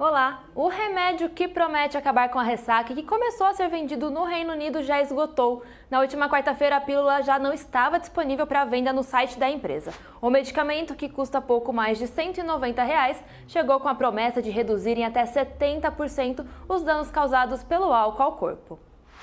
Olá! O remédio que promete acabar com a ressaca e que começou a ser vendido no Reino Unido já esgotou. Na última quarta-feira, a pílula já não estava disponível para venda no site da empresa. O medicamento, que custa pouco mais de R$ 190, reais, chegou com a promessa de reduzir em até 70% os danos causados pelo álcool ao corpo.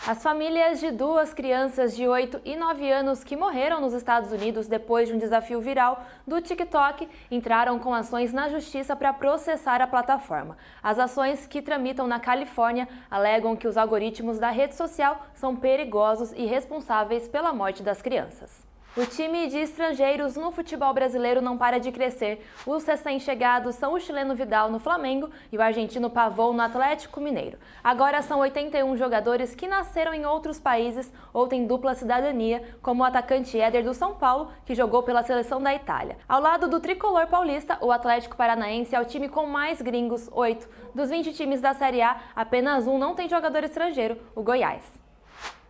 As famílias de duas crianças de 8 e 9 anos que morreram nos Estados Unidos depois de um desafio viral do TikTok entraram com ações na justiça para processar a plataforma. As ações que tramitam na Califórnia alegam que os algoritmos da rede social são perigosos e responsáveis pela morte das crianças. O time de estrangeiros no futebol brasileiro não para de crescer. Os recém-chegados são o chileno Vidal no Flamengo e o argentino Pavon no Atlético Mineiro. Agora são 81 jogadores que nasceram em outros países ou têm dupla cidadania, como o atacante Éder do São Paulo, que jogou pela seleção da Itália. Ao lado do tricolor paulista, o Atlético Paranaense é o time com mais gringos, 8. Dos 20 times da Série A, apenas um não tem jogador estrangeiro, o Goiás.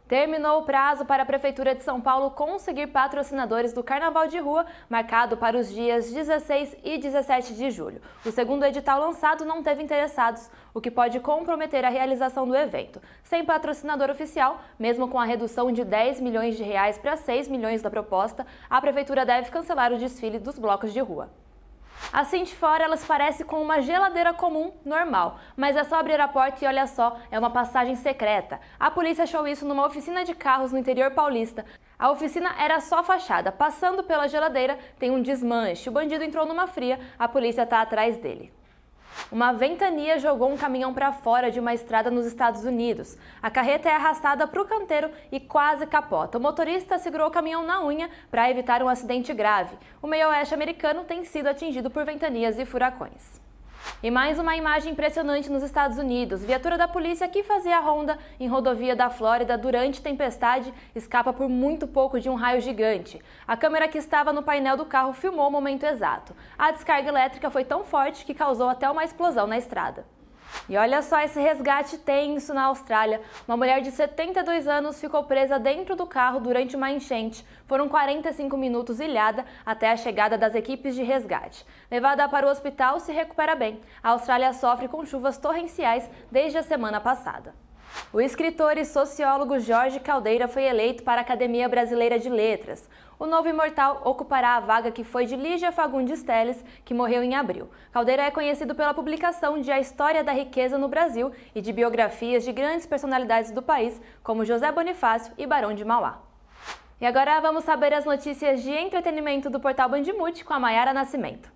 Terminou o prazo para a Prefeitura de São Paulo conseguir patrocinadores do Carnaval de Rua, marcado para os dias 16 e 17 de julho. O segundo edital lançado não teve interessados, o que pode comprometer a realização do evento. Sem patrocinador oficial, mesmo com a redução de 10 milhões de reais para 6 milhões da proposta, a Prefeitura deve cancelar o desfile dos blocos de rua. Assim de fora, elas parecem com uma geladeira comum normal, mas é só abrir a porta e olha só, é uma passagem secreta. A polícia achou isso numa oficina de carros no interior paulista. A oficina era só fachada, passando pela geladeira tem um desmanche. O bandido entrou numa fria, a polícia está atrás dele. Uma ventania jogou um caminhão para fora de uma estrada nos Estados Unidos. A carreta é arrastada para o canteiro e quase capota. O motorista segurou o caminhão na unha para evitar um acidente grave. O meio-oeste americano tem sido atingido por ventanias e furacões. E mais uma imagem impressionante nos Estados Unidos. Viatura da polícia que fazia a ronda em rodovia da Flórida durante tempestade escapa por muito pouco de um raio gigante. A câmera que estava no painel do carro filmou o momento exato. A descarga elétrica foi tão forte que causou até uma explosão na estrada. E olha só esse resgate tenso na Austrália. Uma mulher de 72 anos ficou presa dentro do carro durante uma enchente. Foram 45 minutos ilhada até a chegada das equipes de resgate. Levada para o hospital, se recupera bem. A Austrália sofre com chuvas torrenciais desde a semana passada. O escritor e sociólogo Jorge Caldeira foi eleito para a Academia Brasileira de Letras. O novo imortal ocupará a vaga que foi de Lígia Fagundes Teles, que morreu em abril. Caldeira é conhecido pela publicação de A História da Riqueza no Brasil e de biografias de grandes personalidades do país, como José Bonifácio e Barão de Mauá. E agora vamos saber as notícias de entretenimento do portal Bandimute com a Maiara Nascimento.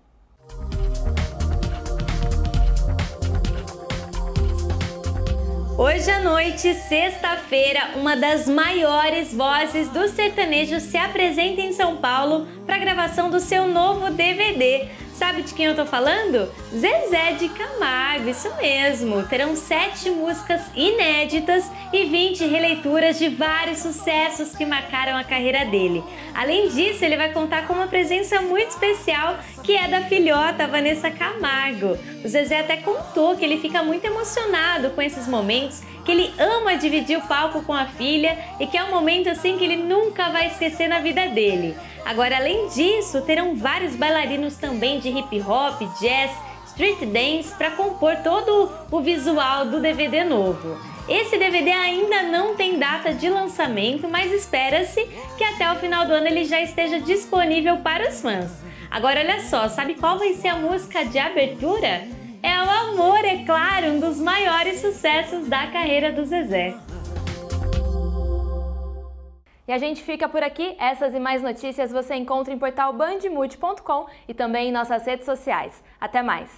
Hoje à noite, sexta-feira, uma das maiores vozes do sertanejo se apresenta em São Paulo para gravação do seu novo DVD. Sabe de quem eu tô falando? Zezé de Camargo, isso mesmo! Terão sete músicas inéditas e 20 releituras de vários sucessos que marcaram a carreira dele. Além disso, ele vai contar com uma presença muito especial que é da filhota Vanessa Camargo. O Zezé até contou que ele fica muito emocionado com esses momentos, que ele ama dividir o palco com a filha e que é um momento assim que ele nunca vai esquecer na vida dele. Agora, além disso, terão vários bailarinos também de hip hop, jazz, street dance para compor todo o visual do DVD novo. Esse DVD ainda não tem data de lançamento, mas espera-se que até o final do ano ele já esteja disponível para os fãs. Agora olha só, sabe qual vai ser a música de abertura? É o Amor, é claro, um dos maiores sucessos da carreira do Zezé. E a gente fica por aqui. Essas e mais notícias você encontra em portal bandmute.com e também em nossas redes sociais. Até mais!